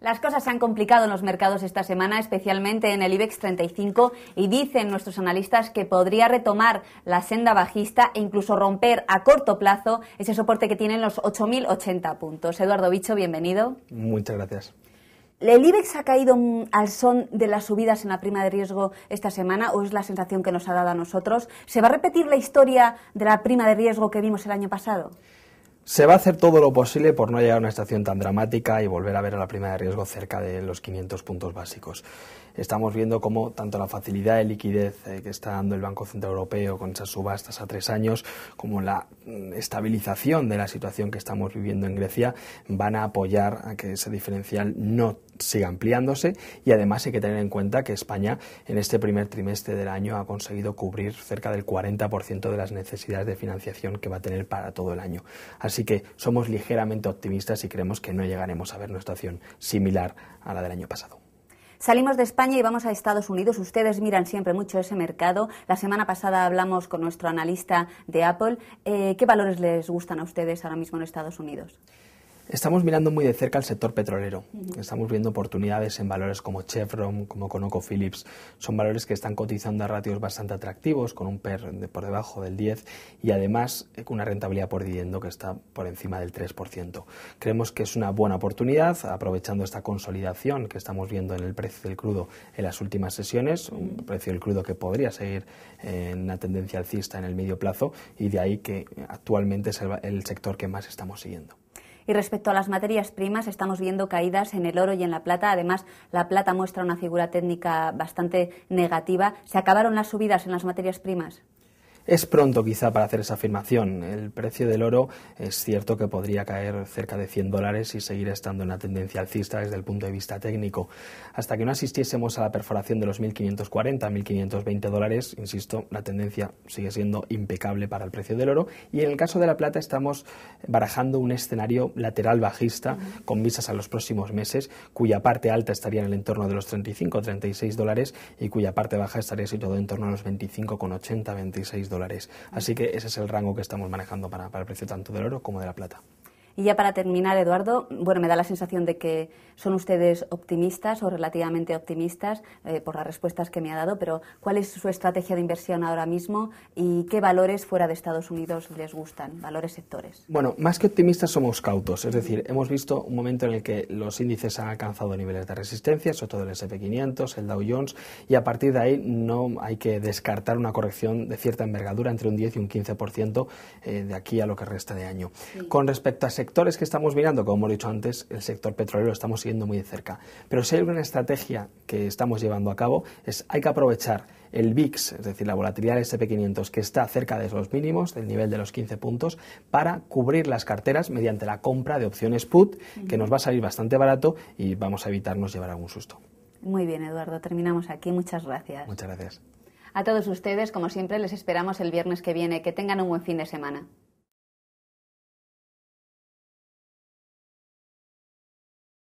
Las cosas se han complicado en los mercados esta semana, especialmente en el IBEX 35, y dicen nuestros analistas que podría retomar la senda bajista e incluso romper a corto plazo ese soporte que tienen los 8.080 puntos. Eduardo Bicho, bienvenido. Muchas gracias. ¿El IBEX ha caído al son de las subidas en la prima de riesgo esta semana o es la sensación que nos ha dado a nosotros? ¿Se va a repetir la historia de la prima de riesgo que vimos el año pasado? Se va a hacer todo lo posible por no llegar a una estación tan dramática y volver a ver a la prima de riesgo cerca de los 500 puntos básicos estamos viendo cómo tanto la facilidad de liquidez eh, que está dando el Banco Central Europeo con esas subastas a tres años, como la mm, estabilización de la situación que estamos viviendo en Grecia, van a apoyar a que ese diferencial no siga ampliándose y además hay que tener en cuenta que España en este primer trimestre del año ha conseguido cubrir cerca del 40% de las necesidades de financiación que va a tener para todo el año. Así que somos ligeramente optimistas y creemos que no llegaremos a ver una situación similar a la del año pasado. Salimos de España y vamos a Estados Unidos. Ustedes miran siempre mucho ese mercado. La semana pasada hablamos con nuestro analista de Apple. Eh, ¿Qué valores les gustan a ustedes ahora mismo en Estados Unidos? Estamos mirando muy de cerca el sector petrolero. Estamos viendo oportunidades en valores como Chevron, como ConocoPhillips. Son valores que están cotizando a ratios bastante atractivos, con un PER por debajo del 10 y además eh, una rentabilidad por dividendo que está por encima del 3%. Creemos que es una buena oportunidad, aprovechando esta consolidación que estamos viendo en el precio del crudo en las últimas sesiones, un precio del crudo que podría seguir en una tendencia alcista en el medio plazo y de ahí que actualmente es el sector que más estamos siguiendo. Y respecto a las materias primas, estamos viendo caídas en el oro y en la plata. Además, la plata muestra una figura técnica bastante negativa. ¿Se acabaron las subidas en las materias primas? Es pronto quizá para hacer esa afirmación. El precio del oro es cierto que podría caer cerca de 100 dólares y seguir estando en la tendencia alcista desde el punto de vista técnico. Hasta que no asistiésemos a la perforación de los 1.540, 1.520 dólares, insisto, la tendencia sigue siendo impecable para el precio del oro. Y en el caso de la plata estamos barajando un escenario lateral bajista con visas a los próximos meses, cuya parte alta estaría en el entorno de los 35, 36 dólares y cuya parte baja estaría situada en torno a los 25,80, 26 dólares. Así que ese es el rango que estamos manejando para, para el precio tanto del oro como de la plata. Y ya para terminar, Eduardo, bueno, me da la sensación de que son ustedes optimistas o relativamente optimistas eh, por las respuestas que me ha dado, pero ¿cuál es su estrategia de inversión ahora mismo y qué valores fuera de Estados Unidos les gustan, valores sectores? Bueno, más que optimistas somos cautos, es decir, hemos visto un momento en el que los índices han alcanzado niveles de resistencia, sobre todo el SP500, el Dow Jones, y a partir de ahí no hay que descartar una corrección de cierta envergadura entre un 10 y un 15% eh, de aquí a lo que resta de año. Con respecto a sectores que estamos mirando, como hemos dicho antes, el sector petrolero lo estamos siguiendo muy de cerca. Pero si hay una estrategia que estamos llevando a cabo, es hay que aprovechar el VIX, es decir, la volatilidad del SP500, que está cerca de los mínimos, del nivel de los 15 puntos, para cubrir las carteras mediante la compra de opciones put, que nos va a salir bastante barato y vamos a evitarnos llevar algún susto. Muy bien, Eduardo, terminamos aquí. Muchas gracias. Muchas gracias. A todos ustedes, como siempre, les esperamos el viernes que viene. Que tengan un buen fin de semana.